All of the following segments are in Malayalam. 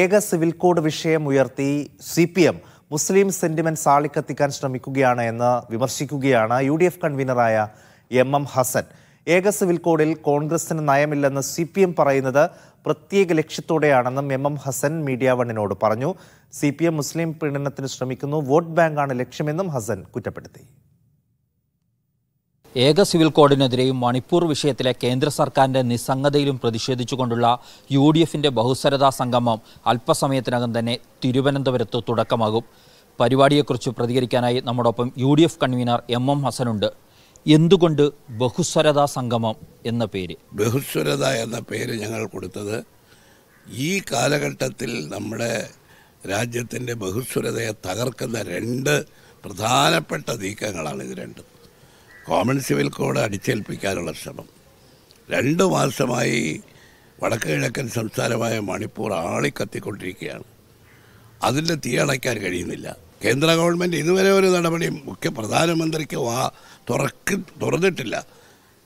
ഏക സിവിൽ കോഡ് വിഷയം ഉയർത്തി സി പി എം മുസ്ലിം സെന്റിമെന്റ് സാളിക്കത്തിക്കാൻ ശ്രമിക്കുകയാണ് എന്ന് വിമർശിക്കുകയാണ് യു ഡി എഫ് കൺവീനറായ എം എം ഹസൻ ഏക സിവിൽ കോഡിൽ കോൺഗ്രസിന് നയമില്ലെന്ന് സി പി എം പറയുന്നത് പ്രത്യേക ലക്ഷ്യത്തോടെയാണെന്നും എം എം ഹസൻ മീഡിയ വണ്ണിനോട് പറഞ്ഞു സി പി എം മുസ്ലിം പീഡനത്തിന് ശ്രമിക്കുന്നു വോട്ട് ബാങ്കാണ് ലക്ഷ്യമെന്നും ഹസൻ കുറ്റപ്പെടുത്തി ഏക സിവിൽ കോഡിനെതിരെയും മണിപ്പൂർ വിഷയത്തിലെ കേന്ദ്ര സർക്കാരിന്റെ നിസ്സംഗതയിലും പ്രതിഷേധിച്ചുകൊണ്ടുള്ള യു ഡി എഫിന്റെ ബഹുസരതാ സംഗമം അല്പസമയത്തിനകം തന്നെ തിരുവനന്തപുരത്ത് തുടക്കമാകും പരിപാടിയെക്കുറിച്ച് പ്രതികരിക്കാനായി നമ്മോടൊപ്പം U D F convener M M ഹസനുണ്ട് എന്തുകൊണ്ട് ബഹുസ്വരതാ സംഗമം എന്ന പേര് ബഹുസ്വരത എന്ന പേര് ഞങ്ങൾ കൊടുത്തത് ഈ കാലഘട്ടത്തിൽ നമ്മുടെ രാജ്യത്തിൻ്റെ ബഹുസ്വരതയെ തകർക്കുന്ന രണ്ട് പ്രധാനപ്പെട്ട നീക്കങ്ങളാണ് ഇത് രണ്ടും കോമൺ സിവിൽ കോഡ് അടിച്ചേൽപ്പിക്കാനുള്ള ശ്രമം രണ്ട് മാസമായി വടക്ക് കിഴക്കൻ സംസ്ഥാനമായ മണിപ്പൂർ ആളിക്കത്തിക്കൊണ്ടിരിക്കുകയാണ് അതിൻ്റെ തീ അണയ്ക്കാൻ കഴിയുന്നില്ല കേന്ദ്ര ഗവൺമെൻറ് ഇതുവരെ ഒരു നടപടിയും മുഖ്യ പ്രധാനമന്ത്രിക്ക് വാ തുറക്ക് തുറന്നിട്ടില്ല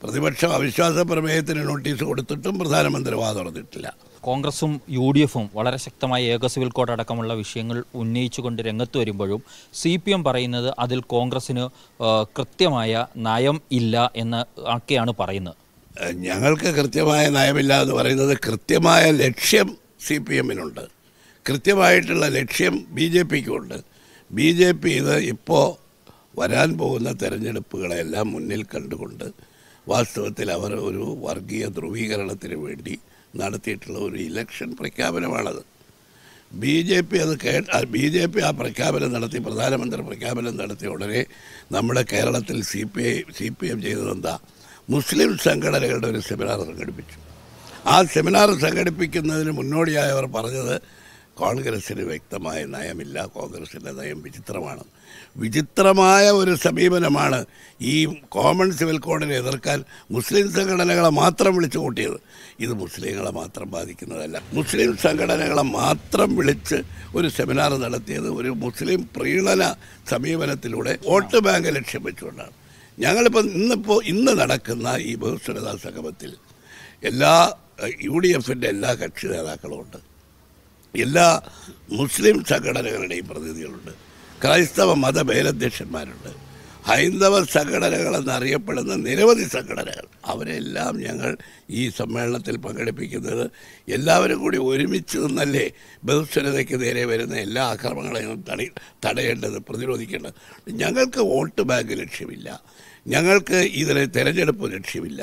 പ്രതിപക്ഷം അവിശ്വാസ പ്രമേയത്തിന് നോട്ടീസ് കൊടുത്തിട്ടും പ്രധാനമന്ത്രി വാ തുറന്നിട്ടില്ല കോൺഗ്രസും യു ഡി എഫും വളരെ ശക്തമായ ഏക സിവിൽ കോഡ് അടക്കമുള്ള വിഷയങ്ങൾ ഉന്നയിച്ചുകൊണ്ട് രംഗത്ത് വരുമ്പോഴും സി പി എം പറയുന്നത് അതിൽ കോൺഗ്രസിന് കൃത്യമായ നയം ഇല്ല എന്ന് ഒക്കെയാണ് പറയുന്നത് ഞങ്ങൾക്ക് കൃത്യമായ നയമില്ല എന്ന് പറയുന്നത് കൃത്യമായ ലക്ഷ്യം സി പി എമ്മിനുണ്ട് കൃത്യമായിട്ടുള്ള ലക്ഷ്യം ബി ജെ ഉണ്ട് ബി ജെ പി ഇത് ഇപ്പോൾ വരാൻ പോകുന്ന തെരഞ്ഞെടുപ്പുകളെല്ലാം മുന്നിൽ കണ്ടുകൊണ്ട് വാസ്തവത്തിൽ അവർ ഒരു വർഗീയ ധ്രുവീകരണത്തിന് വേണ്ടി നടത്തിയിട്ടുള്ള ഒരു ഇലക്ഷൻ പ്രഖ്യാപനമാണത് ബി ജെ പി അത് കേ ബി ജെ പി ആ പ്രഖ്യാപനം നടത്തി പ്രധാനമന്ത്രി പ്രഖ്യാപനം നടത്തിയ ഉടനെ നമ്മുടെ കേരളത്തിൽ C P I C P M ചെയ്തതെന്താ മുസ്ലിം സംഘടനകളുടെ ഒരു സെമിനാർ സംഘടിപ്പിച്ചു ആ സെമിനാർ സംഘടിപ്പിക്കുന്നതിന് മുന്നോടിയായവർ പറഞ്ഞത് കോൺഗ്രസ്സിന് വ്യക്തമായ നയമില്ല കോൺഗ്രസിൻ്റെ നയം വിചിത്രമാണ് വിചിത്രമായ ഒരു സമീപനമാണ് ഈ കോമൺ സിവിൽ കോഡിനെ എതിർക്കാൻ മുസ്ലിം സംഘടനകളെ മാത്രം വിളിച്ചു കൂട്ടിയത് ഇത് മുസ്ലിങ്ങളെ മാത്രം ബാധിക്കുന്നതല്ല മുസ്ലിം സംഘടനകളെ മാത്രം വിളിച്ച് ഒരു സെമിനാർ നടത്തിയത് ഒരു മുസ്ലിം പ്രീണന സമീപനത്തിലൂടെ വോട്ട് ബാങ്ക് ലക്ഷ്യം വെച്ചുകൊണ്ടാണ് ഞങ്ങളിപ്പോൾ ഇന്നിപ്പോൾ ഇന്ന് നടക്കുന്ന ഈ ബഹുസ്വരതാ സംഗമത്തിൽ എല്ലാ യു ഡി എഫിൻ്റെ എല്ലാ കക്ഷി നേതാക്കളും ഉണ്ട് എല്ലാ മുസ്ലിം സംഘടനകളുടെയും പ്രതിനിധികളുണ്ട് ക്രൈസ്തവ മതഭേദധ്യക്ഷന്മാരുണ്ട് ഹൈന്ദവ സംഘടനകളെന്നറിയപ്പെടുന്ന നിരവധി സംഘടനകൾ അവരെല്ലാം ഞങ്ങൾ ഈ സമ്മേളനത്തിൽ പങ്കെടുപ്പിക്കുന്നത് എല്ലാവരും കൂടി ഒരുമിച്ച് നിന്നല്ലേ ബഹുസ്വരതയ്ക്ക് നേരെ വരുന്ന എല്ലാ ആക്രമണങ്ങളെയും തടി തടയേണ്ടത് പ്രതിരോധിക്കേണ്ടത് ഞങ്ങൾക്ക് വോട്ട് ബാങ്ക് ലക്ഷ്യമില്ല ഞങ്ങൾക്ക് ഇതിലെ തെരഞ്ഞെടുപ്പ് ലക്ഷ്യമില്ല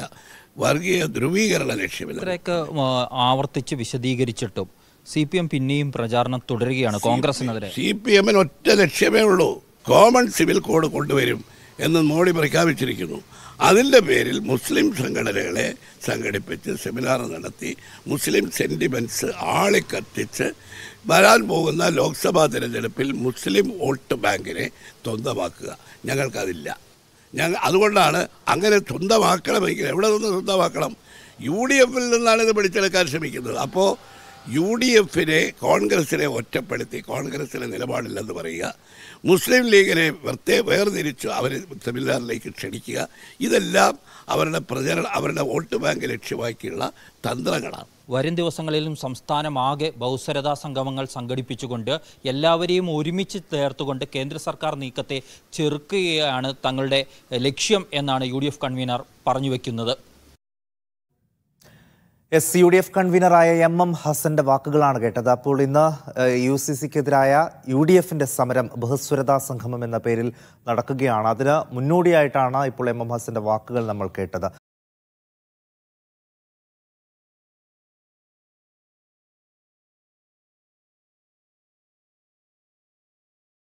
വർഗീയ ധ്രുവീകരണ ലക്ഷ്യമില്ല ഇത്രയൊക്കെ ആവർത്തിച്ച് വിശദീകരിച്ചിട്ടും സി പി എം പിന്നെയും പ്രചാരണം തുടരുകയാണ് കോൺഗ്രസിനെതിരെ സി പി എമ്മിന് ഒറ്റ ലക്ഷ്യമേ ഉള്ളൂ കോമൺ സിവിൽ കോഡ് കൊണ്ടുവരും എന്ന് മോഡി പ്രഖ്യാപിച്ചിരിക്കുന്നു അതിൻ്റെ പേരിൽ മുസ്ലിം സംഘടനകളെ സംഘടിപ്പിച്ച് സെമിനാർ നടത്തി മുസ്ലിം സെൻറ്റിമെൻറ്റ്സ് ആളിക്കത്തിച്ച് വരാൻ പോകുന്ന ലോക്സഭാ തിരഞ്ഞെടുപ്പിൽ മുസ്ലിം വോട്ട് ബാങ്കിനെ സ്വന്തമാക്കുക ഞങ്ങൾക്കതില്ല ഞങ്ങൾ അതുകൊണ്ടാണ് അങ്ങനെ സ്വന്തമാക്കണമെങ്കിൽ എവിടെ നിന്ന് സ്വന്തമാക്കണം യു ഡി എഫിൽ നിന്നാണ് ഇത് പിടിച്ചെടുക്കാൻ ശ്രമിക്കുന്നത് അപ്പോൾ യു ഡി എഫിനെ കോൺഗ്രസിനെ ഒറ്റപ്പെടുത്തി കോൺഗ്രസിൻ്റെ നിലപാടില്ലെന്ന് പറയുക മുസ്ലിം ലീഗിനെ വെറുതെ വേർതിരിച്ച് അവർ സെമിനാറിലേക്ക് ക്ഷണിക്കുക ഇതെല്ലാം അവരുടെ പ്രചരണം അവരുടെ വോട്ട് ബാങ്ക് ലക്ഷ്യമാക്കിയുള്ള തന്ത്രങ്ങളാണ് വരും ദിവസങ്ങളിലും സംസ്ഥാനമാകെ ബൗസരതാ സംഗമങ്ങൾ സംഘടിപ്പിച്ചുകൊണ്ട് എല്ലാവരെയും ഒരുമിച്ച് ചേർത്തുകൊണ്ട് കേന്ദ്ര സർക്കാർ നീക്കത്തെ ചെറുക്കുകയാണ് തങ്ങളുടെ ലക്ഷ്യം എന്നാണ് യു കൺവീനർ പറഞ്ഞു വയ്ക്കുന്നത് എസ് യു ഡി എഫ് കൺവീനറായ എം എം ഹസന്റെ വാക്കുകളാണ് കേട്ടത് അപ്പോൾ ഇന്ന് യു സി സിക്കെതിരായ യു ഡി എഫിന്റെ സമരം ബഹുസ്വരതാ സംഗമം എന്ന പേരിൽ നടക്കുകയാണ് അതിന് മുന്നോടിയായിട്ടാണ് ഇപ്പോൾ എം എം ഹസന്റെ വാക്കുകൾ നമ്മൾ കേട്ടത്